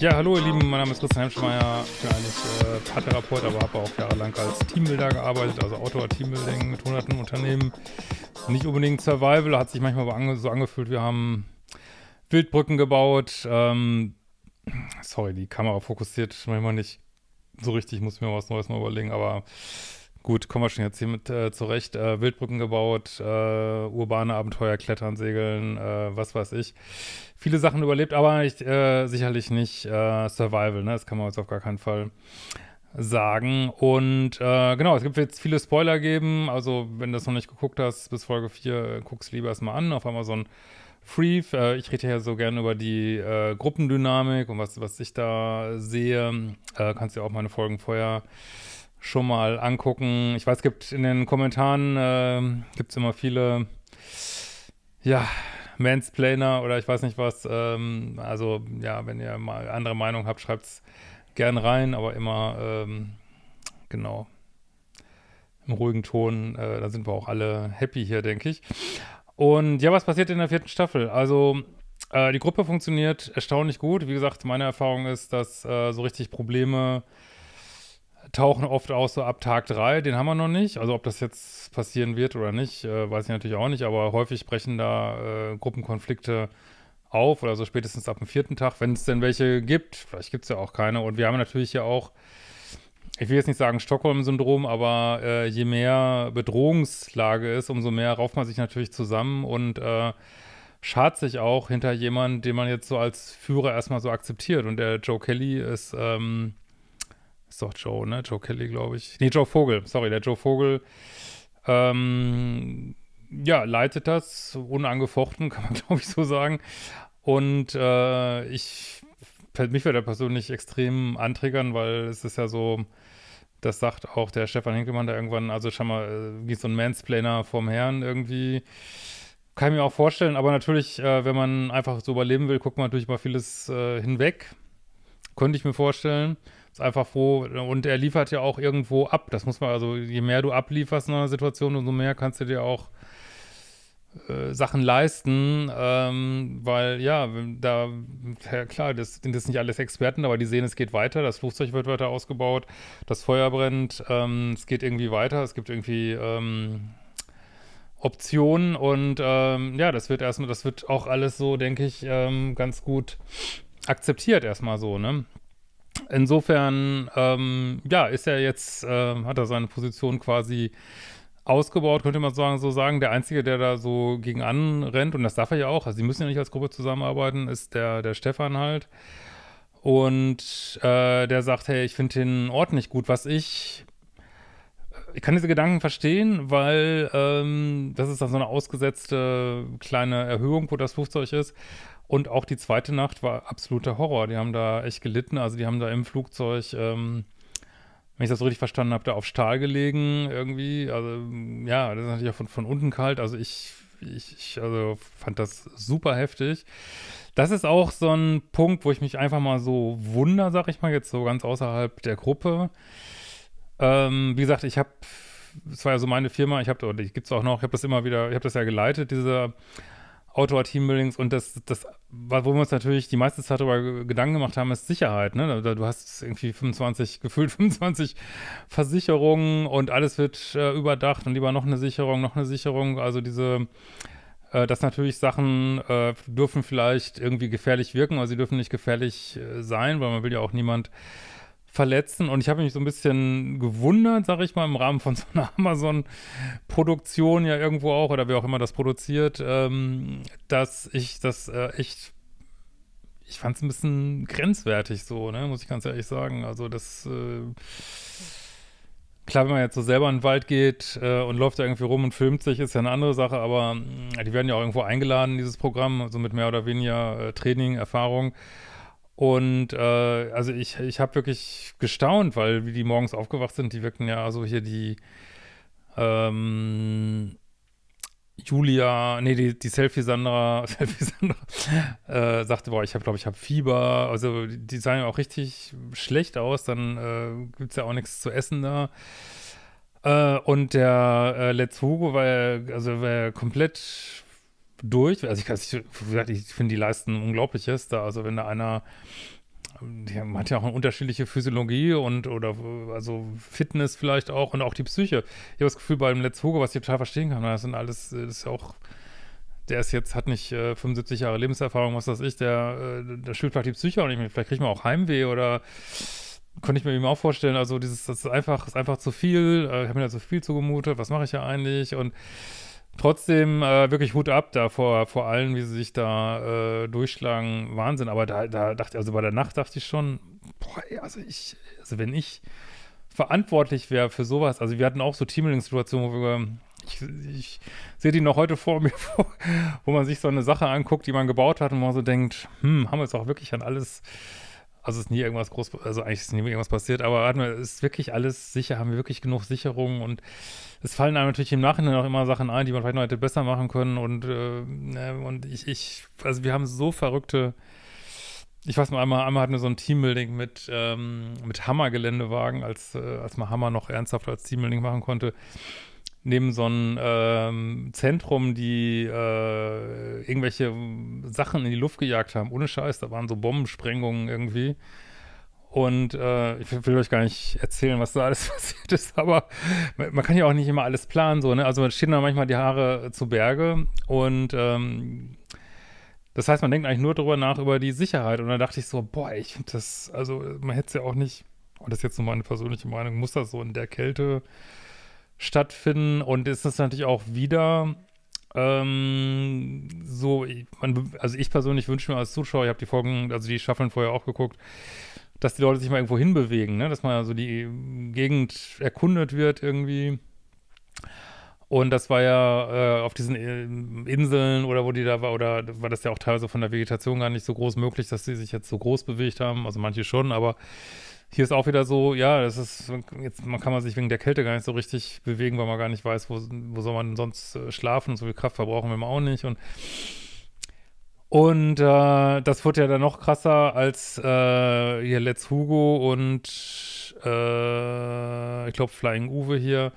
Ja, hallo ihr Lieben, mein Name ist Christian Hemschmeier. Ich bin eigentlich äh, Paartherapeut, aber habe auch jahrelang als Teambuilder gearbeitet, also Outdoor Teambuilding mit hunderten Unternehmen. Nicht unbedingt Survival, hat sich manchmal so angefühlt, wir haben Wildbrücken gebaut. Ähm, sorry, die Kamera fokussiert manchmal nicht so richtig, muss mir was Neues mal überlegen, aber Gut, kommen wir schon jetzt hier mit äh, zurecht. Äh, Wildbrücken gebaut, äh, urbane Abenteuer, Klettern, Segeln, äh, was weiß ich. Viele Sachen überlebt, aber nicht, äh, sicherlich nicht äh, Survival, ne? Das kann man jetzt auf gar keinen Fall sagen. Und genau, es gibt jetzt viele Spoiler geben. Also, wenn du das noch nicht geguckt hast, bis Folge 4, guck's lieber erstmal an auf Amazon Free. ich rede ja so gerne über die Gruppendynamik und was, was ich da sehe. kannst du ja auch meine Folgen vorher schon mal angucken. Ich weiß, es gibt in den Kommentaren äh, gibt's immer viele, ja, Mansplainer oder ich weiß nicht was. Ähm, also ja, wenn ihr mal andere Meinung habt, schreibt es gern rein, aber immer ähm, genau im ruhigen Ton. Äh, da sind wir auch alle happy hier, denke ich. Und ja, was passiert in der vierten Staffel? Also äh, die Gruppe funktioniert erstaunlich gut. Wie gesagt, meine Erfahrung ist, dass äh, so richtig Probleme tauchen oft aus so ab Tag 3, den haben wir noch nicht. Also ob das jetzt passieren wird oder nicht, äh, weiß ich natürlich auch nicht, aber häufig brechen da äh, Gruppenkonflikte auf oder so spätestens ab dem vierten Tag, wenn es denn welche gibt. Vielleicht gibt es ja auch keine. Und wir haben natürlich ja auch, ich will jetzt nicht sagen Stockholm-Syndrom, aber äh, je mehr Bedrohungslage ist, umso mehr rauft man sich natürlich zusammen und äh, schart sich auch hinter jemanden, den man jetzt so als Führer erstmal so akzeptiert. Und der Joe Kelly ist ähm, ist doch Joe, ne? Joe Kelly, glaube ich. Nee, Joe Vogel, sorry, der Joe Vogel. Ähm, ja, leitet das, unangefochten, kann man glaube ich so sagen. Und äh, ich, mich würde er persönlich extrem antriggern, weil es ist ja so, das sagt auch der Stefan Hinkelmann da irgendwann, also schau mal, äh, wie so ein Mansplainer vorm Herrn irgendwie. Kann ich mir auch vorstellen, aber natürlich, äh, wenn man einfach so überleben will, guckt man natürlich mal vieles äh, hinweg. Könnte ich mir vorstellen ist einfach froh und er liefert ja auch irgendwo ab. Das muss man also, je mehr du ablieferst in einer Situation, umso mehr kannst du dir auch äh, Sachen leisten, ähm, weil ja, da, ja, klar, das sind jetzt nicht alles Experten, aber die sehen, es geht weiter, das Flugzeug wird weiter ausgebaut, das Feuer brennt, ähm, es geht irgendwie weiter, es gibt irgendwie ähm, Optionen und ähm, ja, das wird erstmal, das wird auch alles so, denke ich, ähm, ganz gut akzeptiert erstmal so, ne? Insofern, ähm, ja, ist er jetzt, äh, hat er seine Position quasi ausgebaut, könnte man sagen, so sagen. Der Einzige, der da so gegen anrennt, und das darf er ja auch, also sie müssen ja nicht als Gruppe zusammenarbeiten, ist der, der Stefan halt. Und äh, der sagt, hey, ich finde den Ort nicht gut, was ich ich kann diese Gedanken verstehen, weil ähm, das ist dann so eine ausgesetzte kleine Erhöhung, wo das Flugzeug ist. Und auch die zweite Nacht war absoluter Horror. Die haben da echt gelitten. Also die haben da im Flugzeug, ähm, wenn ich das so richtig verstanden habe, da auf Stahl gelegen irgendwie. Also ja, das ist natürlich auch von, von unten kalt. Also ich, ich, ich also fand das super heftig. Das ist auch so ein Punkt, wo ich mich einfach mal so wunder, sag ich mal, jetzt so ganz außerhalb der Gruppe ähm, wie gesagt, ich habe, es war ja so meine Firma, ich habe, oder gibt es auch noch, ich habe das immer wieder, ich habe das ja geleitet, diese Outdoor-Team-Buildings und das, das, wo wir uns natürlich die meiste Zeit darüber Gedanken gemacht haben, ist Sicherheit. Ne? Du hast irgendwie 25, gefühlt 25 Versicherungen und alles wird äh, überdacht und lieber noch eine Sicherung, noch eine Sicherung. Also diese, äh, dass natürlich Sachen äh, dürfen vielleicht irgendwie gefährlich wirken, aber sie dürfen nicht gefährlich äh, sein, weil man will ja auch niemand verletzen. Und ich habe mich so ein bisschen gewundert, sage ich mal, im Rahmen von so einer Amazon-Produktion ja irgendwo auch oder wer auch immer das produziert, ähm, dass ich das äh, echt, ich fand es ein bisschen grenzwertig so, ne? muss ich ganz ehrlich sagen. Also das, äh, klar, wenn man jetzt so selber in den Wald geht äh, und läuft da irgendwie rum und filmt sich, ist ja eine andere Sache, aber äh, die werden ja auch irgendwo eingeladen, dieses Programm, so also mit mehr oder weniger äh, Training, Erfahrung. Und äh, also ich, ich habe wirklich gestaunt, weil wie die morgens aufgewacht sind, die wirkten ja so also hier die ähm, Julia, nee, die, die Selfie-Sandra, Selfie-Sandra, äh, sagte, boah, ich habe, glaube ich, habe Fieber. Also die, sahen ja auch richtig schlecht aus, dann äh, gibt es ja auch nichts zu essen da. Äh, und der äh, Let's Hugo war ja, also war ja komplett durch. Also ich, also ich, ich finde die Leisten Unglaubliches. da. Also wenn da einer man hat ja auch eine unterschiedliche Physiologie und oder also Fitness vielleicht auch und auch die Psyche. Ich habe das Gefühl, bei dem Let's Hugo, was ich total verstehen kann, das sind alles, das ist ja auch, der ist jetzt, hat nicht äh, 75 Jahre Lebenserfahrung, was weiß ich, der, äh, der schüttelt vielleicht die Psyche auch nicht mehr. vielleicht kriegt man auch Heimweh oder könnte ich mir eben auch vorstellen, also dieses, das ist einfach, ist einfach zu viel, äh, ich habe mir da zu viel zugemutet, was mache ich ja eigentlich und trotzdem äh, wirklich Hut ab da vor, vor allem, wie sie sich da äh, durchschlagen. Wahnsinn. Aber da, da dachte also bei der Nacht dachte ich schon, boah, also ich, also wenn ich verantwortlich wäre für sowas, also wir hatten auch so Teambuilding-Situationen, wo wir, ich, ich sehe die noch heute vor mir, wo, wo man sich so eine Sache anguckt, die man gebaut hat und man so denkt, hm, haben wir jetzt auch wirklich an alles also ist nie irgendwas groß, also eigentlich ist nie irgendwas passiert, aber wir, ist wirklich alles sicher, haben wir wirklich genug Sicherungen und es fallen einem natürlich im Nachhinein auch immer Sachen ein, die man vielleicht noch hätte besser machen können und, äh, ne, und ich, ich, also wir haben so verrückte, ich weiß mal, einmal, einmal hatten wir so ein Teambuilding mit, ähm, mit Hammer-Geländewagen, als, äh, als man Hammer noch ernsthaft als Teambuilding machen konnte neben so einem ähm, Zentrum, die äh, irgendwelche Sachen in die Luft gejagt haben. Ohne Scheiß, da waren so Bombensprengungen irgendwie. Und äh, ich will euch gar nicht erzählen, was da alles passiert ist, aber man kann ja auch nicht immer alles planen. So, ne? Also man stehen da manchmal die Haare zu Berge und ähm, das heißt, man denkt eigentlich nur darüber nach, über die Sicherheit. Und dann dachte ich so, boah, ich finde das, also man hätte es ja auch nicht, und das ist jetzt nur meine persönliche Meinung, muss das so in der Kälte stattfinden. Und ist das natürlich auch wieder ähm, so, man, also ich persönlich wünsche mir als Zuschauer, ich habe die Folgen, also die Staffeln vorher auch geguckt, dass die Leute sich mal irgendwo hinbewegen, ne? dass mal so die Gegend erkundet wird irgendwie. Und das war ja äh, auf diesen äh, Inseln oder wo die da war, oder war das ja auch teilweise von der Vegetation gar nicht so groß möglich, dass sie sich jetzt so groß bewegt haben. Also manche schon, aber hier ist auch wieder so, ja, das ist, jetzt man kann man sich wegen der Kälte gar nicht so richtig bewegen, weil man gar nicht weiß, wo, wo soll man sonst äh, schlafen und so viel Kraft verbrauchen wir man auch nicht. Und, und äh, das wurde ja dann noch krasser als äh, hier Let's Hugo und äh, ich glaube Flying Uwe hier,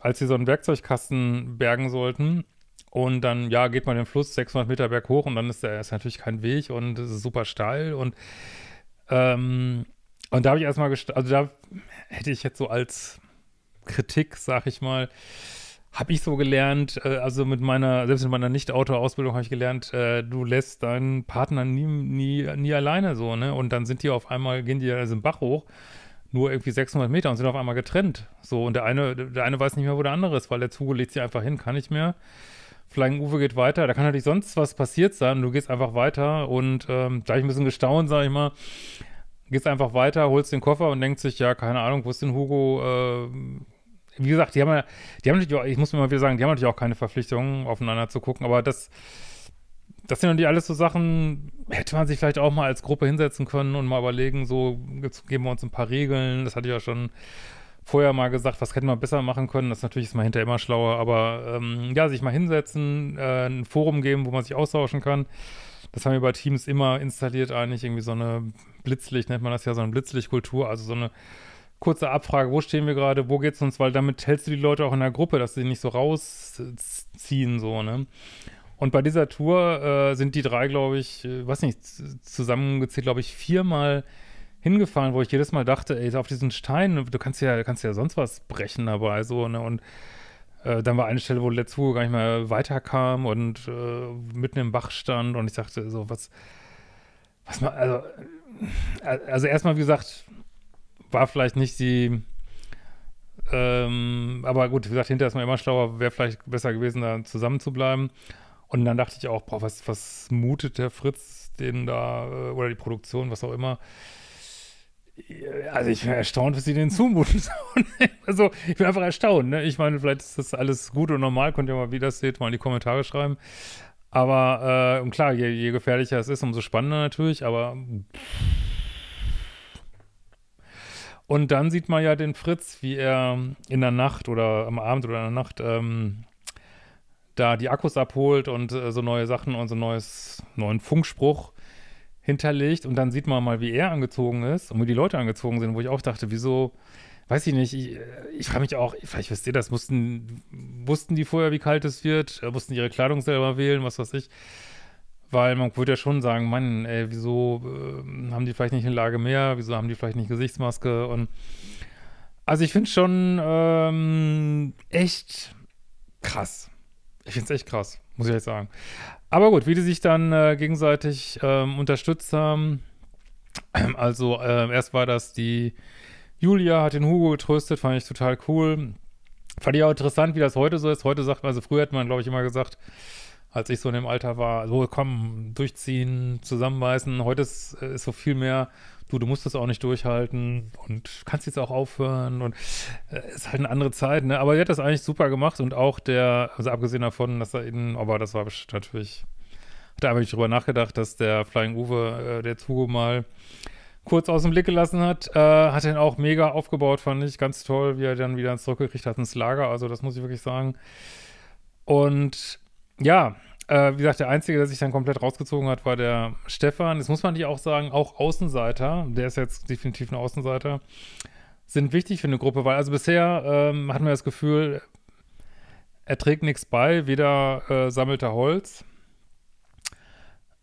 als sie so einen Werkzeugkasten bergen sollten. Und dann, ja, geht man den Fluss 600 Meter berg hoch und dann ist da ist natürlich kein Weg und es ist super steil und ähm, und da habe ich erstmal, also da hätte ich jetzt so als Kritik, sag ich mal, habe ich so gelernt, äh, also mit meiner, selbst mit meiner Nicht-Auto-Ausbildung habe ich gelernt, äh, du lässt deinen Partner nie, nie, nie alleine so, ne? Und dann sind die auf einmal, gehen die also im Bach hoch, nur irgendwie 600 Meter und sind auf einmal getrennt. So, und der eine, der eine weiß nicht mehr, wo der andere ist, weil der Zuge legt sie einfach hin, kann nicht mehr. Flying Uwe geht weiter, da kann natürlich sonst was passiert sein, du gehst einfach weiter und ähm, da habe ich ein bisschen gestaunt, sage ich mal, gehst einfach weiter, holst den Koffer und denkt sich, ja, keine Ahnung, wo ist denn Hugo? Äh, wie gesagt, die haben ja, die haben natürlich auch, ich muss mir mal wieder sagen, die haben natürlich auch keine Verpflichtungen, aufeinander zu gucken, aber das, das sind natürlich alles so Sachen, hätte man sich vielleicht auch mal als Gruppe hinsetzen können und mal überlegen, so geben wir uns ein paar Regeln, das hatte ich ja schon vorher mal gesagt, was hätten wir besser machen können, das ist natürlich ist man hinterher immer schlauer, aber ähm, ja, sich mal hinsetzen, äh, ein Forum geben, wo man sich austauschen kann das haben wir bei Teams immer installiert, eigentlich irgendwie so eine Blitzlicht, nennt man das ja, so eine Blitzlichtkultur, also so eine kurze Abfrage, wo stehen wir gerade, wo geht's uns, weil damit hältst du die Leute auch in der Gruppe, dass sie nicht so rausziehen, so, ne? Und bei dieser Tour äh, sind die drei, glaube ich, äh, weiß nicht, zusammengezählt, glaube ich, viermal hingefahren, wo ich jedes Mal dachte, ey, auf diesen Stein, du kannst ja, du kannst ja sonst was brechen dabei, so, ne? Und äh, dann war eine Stelle, wo Let's Go gar nicht mehr weiterkam und äh, mitten im Bach stand und ich dachte so, was, was man, also, äh, also erstmal, wie gesagt, war vielleicht nicht die, ähm, aber gut, wie gesagt, hinterher ist man immer schlauer, wäre vielleicht besser gewesen, da zusammen zu bleiben. Und dann dachte ich auch, boah, was, was mutet der Fritz den da, äh, oder die Produktion, was auch immer, also ich bin erstaunt, was sie den zumuten. also ich bin einfach erstaunt. Ne? Ich meine, vielleicht ist das alles gut und normal. Könnt ihr mal, wie das seht, mal in die Kommentare schreiben. Aber äh, und klar, je, je, gefährlicher es ist, umso spannender natürlich. Aber und dann sieht man ja den Fritz, wie er in der Nacht oder am Abend oder in der Nacht ähm, da die Akkus abholt und äh, so neue Sachen und so neues neuen Funkspruch hinterlegt und dann sieht man mal, wie er angezogen ist und wie die Leute angezogen sind, wo ich auch dachte, wieso, weiß ich nicht, ich, äh, ich frage mich auch, vielleicht wisst ihr das, mussten, wussten die vorher, wie kalt es wird, mussten äh, ihre Kleidung selber wählen, was weiß ich. Weil man würde ja schon sagen, Mann, ey, wieso äh, haben die vielleicht nicht eine Lage mehr, wieso haben die vielleicht nicht Gesichtsmaske und also ich finde es schon ähm, echt krass. Ich finde es echt krass, muss ich echt sagen. Aber gut, wie die sich dann äh, gegenseitig ähm, unterstützt haben. Also äh, erst war das die Julia hat den Hugo getröstet, fand ich total cool. Fand ich auch interessant, wie das heute so ist. Heute sagt man, also früher hat man, glaube ich, immer gesagt, als ich so in dem Alter war, so komm, durchziehen, zusammenbeißen. Heute ist, äh, ist so viel mehr, du, du musst das auch nicht durchhalten und kannst jetzt auch aufhören und äh, ist halt eine andere Zeit, ne? Aber er hat das eigentlich super gemacht und auch der, also abgesehen davon, dass er eben, aber das war natürlich, da habe ich drüber nachgedacht, dass der Flying Uwe, äh, der Zugo mal kurz aus dem Blick gelassen hat, äh, hat den auch mega aufgebaut, fand ich ganz toll, wie er dann wieder zurückgekriegt hat ins Lager, also das muss ich wirklich sagen. Und ja, äh, wie gesagt, der Einzige, der sich dann komplett rausgezogen hat, war der Stefan. Das muss man nicht auch sagen, auch Außenseiter, der ist jetzt definitiv ein Außenseiter, sind wichtig für eine Gruppe, weil also bisher ähm, hatten wir das Gefühl, er trägt nichts bei, weder äh, sammelt er Holz.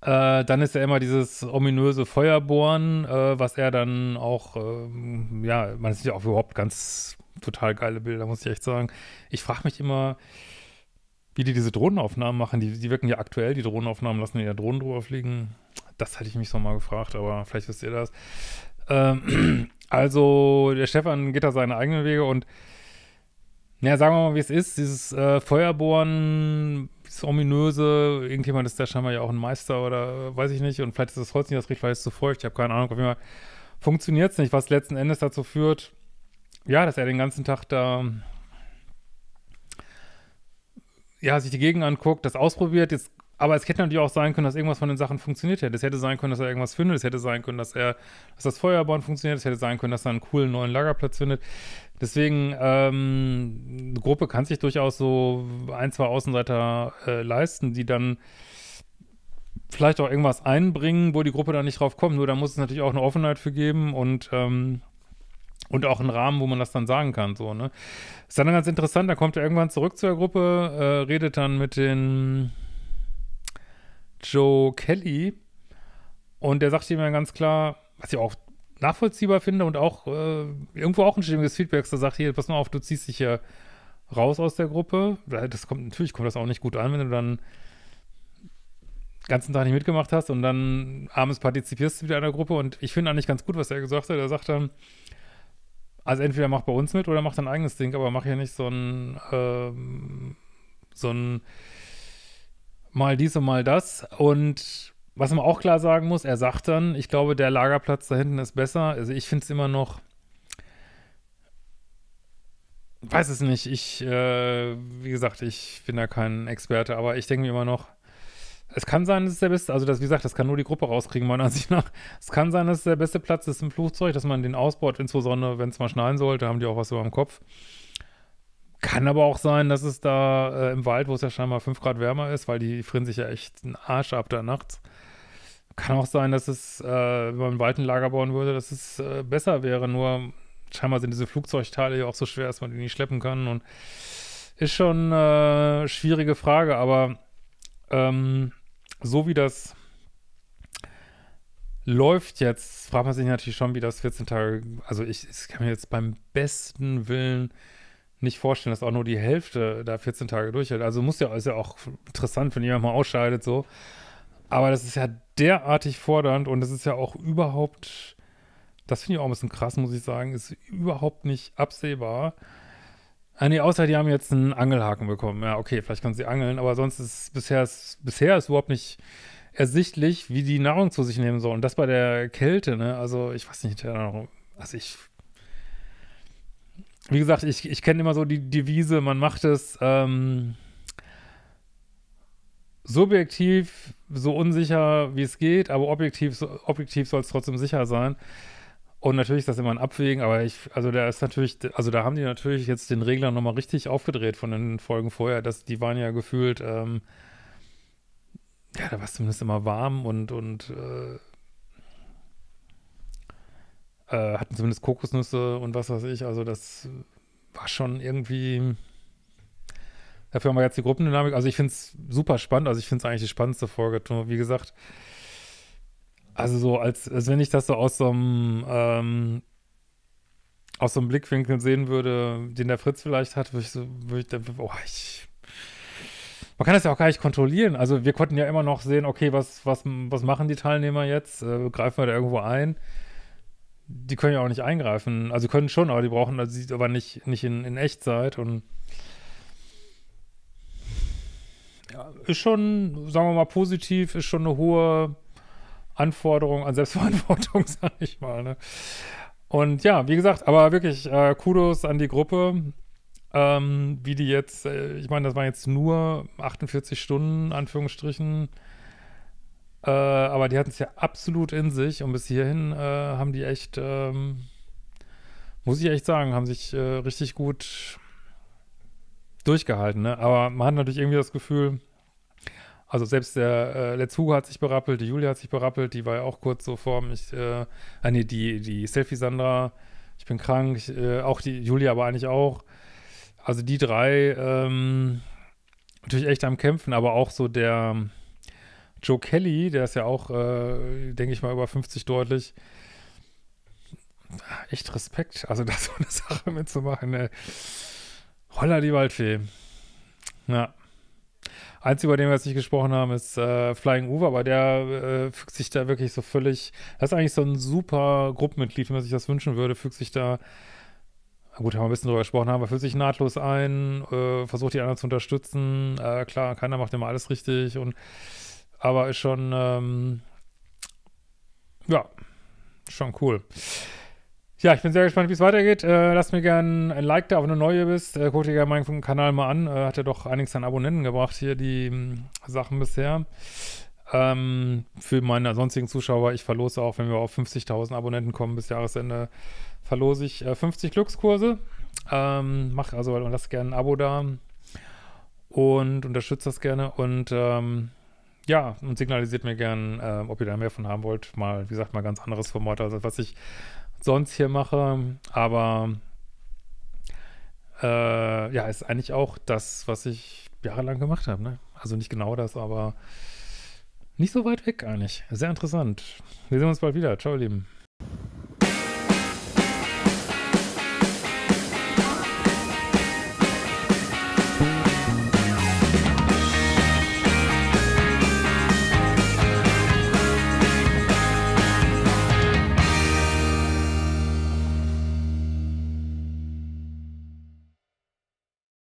Äh, dann ist ja immer dieses ominöse Feuerbohren, äh, was er dann auch, ähm, ja, man sieht ja auch überhaupt ganz total geile Bilder, muss ich echt sagen. Ich frage mich immer, wie die diese Drohnenaufnahmen machen, die, die wirken ja aktuell, die Drohnenaufnahmen lassen ja Drohnen drüber fliegen. Das hatte ich mich so mal gefragt, aber vielleicht wisst ihr das. Ähm, also, der Stefan geht da seine eigenen Wege und ja, sagen wir mal, wie es ist. Dieses äh, Feuerbohren, das ominöse, irgendjemand ist da scheinbar ja auch ein Meister oder äh, weiß ich nicht. Und vielleicht ist das Holz nicht das Richtige, weil es zu feucht. Ich habe keine Ahnung. Auf jeden Fall funktioniert es nicht, was letzten Endes dazu führt, ja, dass er den ganzen Tag da ja, sich die Gegend anguckt, das ausprobiert, jetzt aber es hätte natürlich auch sein können, dass irgendwas von den Sachen funktioniert hätte. Es hätte sein können, dass er irgendwas findet. Es hätte sein können, dass er, dass das Feuerbahn funktioniert. Es hätte sein können, dass er einen coolen neuen Lagerplatz findet. Deswegen, ähm, eine Gruppe kann sich durchaus so ein, zwei Außenseiter äh, leisten, die dann vielleicht auch irgendwas einbringen, wo die Gruppe dann nicht drauf kommt. Nur da muss es natürlich auch eine Offenheit für geben und ähm, und auch einen Rahmen, wo man das dann sagen kann, so, ne? Ist dann ganz interessant, da kommt er irgendwann zurück zur Gruppe, äh, redet dann mit den Joe Kelly und der sagt ihm dann ganz klar, was ich auch nachvollziehbar finde und auch äh, irgendwo auch ein stimmiges Feedback, da sagt hier, pass mal auf, du ziehst dich hier raus aus der Gruppe. Das kommt, natürlich kommt das auch nicht gut an, wenn du dann ganzen Tag nicht mitgemacht hast und dann abends partizipierst du wieder in der Gruppe und ich finde eigentlich ganz gut, was er gesagt hat. Er sagt dann, also entweder macht bei uns mit oder macht dein eigenes Ding, aber mach hier nicht so ein, ähm, so ein mal dies und mal das. Und was man auch klar sagen muss, er sagt dann, ich glaube, der Lagerplatz da hinten ist besser. Also ich finde es immer noch, weiß es nicht. Ich, äh, wie gesagt, ich bin da kein Experte, aber ich denke mir immer noch, es kann sein, dass es der beste, also das, wie gesagt, das kann nur die Gruppe rauskriegen, meiner Ansicht nach. Es kann sein, dass es der beste Platz ist im Flugzeug, dass man den ausbaut, insbesondere wenn es mal schneien sollte, haben die auch was über dem Kopf. Kann aber auch sein, dass es da äh, im Wald, wo es ja scheinbar 5 Grad wärmer ist, weil die frieren sich ja echt einen Arsch ab da nachts. Kann auch sein, dass es, äh, wenn man im Wald ein Lager bauen würde, dass es äh, besser wäre. Nur scheinbar sind diese Flugzeugteile ja auch so schwer, dass man die nicht schleppen kann. Und ist schon eine äh, schwierige Frage, aber ähm, so wie das läuft jetzt, fragt man sich natürlich schon, wie das 14 Tage, also ich, ich, kann mir jetzt beim besten Willen nicht vorstellen, dass auch nur die Hälfte da 14 Tage durchhält. Also muss ja, ist ja auch interessant, wenn jemand mal ausscheidet, so. Aber das ist ja derartig fordernd und das ist ja auch überhaupt, das finde ich auch ein bisschen krass, muss ich sagen, ist überhaupt nicht absehbar. Ah, nee, außer die haben jetzt einen Angelhaken bekommen. Ja, okay, vielleicht können sie angeln, aber sonst ist bisher ist, bisher ist überhaupt nicht ersichtlich, wie die Nahrung zu sich nehmen soll. Und das bei der Kälte, ne? Also, ich weiß nicht, also ich. Wie gesagt, ich, ich kenne immer so die Devise, man macht es ähm, subjektiv so unsicher, wie es geht, aber objektiv, so, objektiv soll es trotzdem sicher sein. Und natürlich ist das immer ein Abwägen, aber ich, also da ist natürlich, also da haben die natürlich jetzt den Regler nochmal richtig aufgedreht von den Folgen vorher, dass die waren ja gefühlt, ähm, ja, da war es zumindest immer warm und, und äh, äh, hatten zumindest Kokosnüsse und was weiß ich. Also das war schon irgendwie. Dafür haben wir jetzt die Gruppendynamik. Also ich finde es super spannend. Also ich finde es eigentlich die spannendste Folge. Wie gesagt, also so, als, als wenn ich das so aus so einem ähm, aus so einem Blickwinkel sehen würde, den der Fritz vielleicht hat, würde ich so, würde ich, oh, ich, man kann das ja auch gar nicht kontrollieren. Also wir konnten ja immer noch sehen, okay, was, was, was machen die Teilnehmer jetzt? Äh, greifen wir da irgendwo ein? Die können ja auch nicht eingreifen. Also können schon, aber die brauchen, das also aber nicht, nicht in, in Echtzeit und ja, ist schon, sagen wir mal, positiv, ist schon eine hohe Anforderung an Selbstverantwortung, sag ich mal. Ne? Und ja, wie gesagt, aber wirklich äh, Kudos an die Gruppe, ähm, wie die jetzt, äh, ich meine, das waren jetzt nur 48 Stunden, Anführungsstrichen, äh, aber die hatten es ja absolut in sich und bis hierhin äh, haben die echt, ähm, muss ich echt sagen, haben sich äh, richtig gut durchgehalten. Ne? Aber man hat natürlich irgendwie das Gefühl, also selbst der äh, Let's hat sich berappelt, die Julia hat sich berappelt, die war ja auch kurz so vor mich, äh, äh nee, die, die Selfie-Sandra, ich bin krank, ich, äh, auch die Julia aber eigentlich auch. Also die drei, ähm, natürlich echt am Kämpfen, aber auch so der ähm, Joe Kelly, der ist ja auch, äh, denke ich mal, über 50 deutlich. Echt Respekt, also da so eine Sache mitzumachen, ey. Holla die Waldfee. Ja. Einzige, über den wir jetzt nicht gesprochen haben, ist äh, Flying Uwe, aber der äh, fügt sich da wirklich so völlig. Das ist eigentlich so ein super Gruppenmitglied, wenn man sich das wünschen würde, fügt sich da. Gut, haben wir ein bisschen drüber gesprochen, aber fühlt sich nahtlos ein, äh, versucht die anderen zu unterstützen. Äh, klar, keiner macht immer alles richtig und aber ist schon, ähm, ja, schon cool. Ja, ich bin sehr gespannt, wie es weitergeht. Äh, lasst mir gerne ein Like da, wenn du neu bist. Äh, guck dir gerne meinen Kanal mal an. Äh, hat ja doch einiges an Abonnenten gebracht hier, die mh, hm, Sachen bisher. Ähm, für meine sonstigen Zuschauer, ich verlose auch, wenn wir auf 50.000 Abonnenten kommen bis Jahresende, verlose ich äh, 50 Glückskurse. Ähm, mach also und lass gerne ein Abo da und unterstützt das gerne und ähm, ja, und signalisiert mir gerne, äh, ob ihr da mehr von haben wollt. Mal, wie gesagt, mal ganz anderes Format, also was ich sonst hier mache. Aber äh, ja, ist eigentlich auch das, was ich jahrelang gemacht habe. Ne? Also nicht genau das, aber nicht so weit weg eigentlich. Sehr interessant. Wir sehen uns bald wieder. Ciao, ihr Lieben.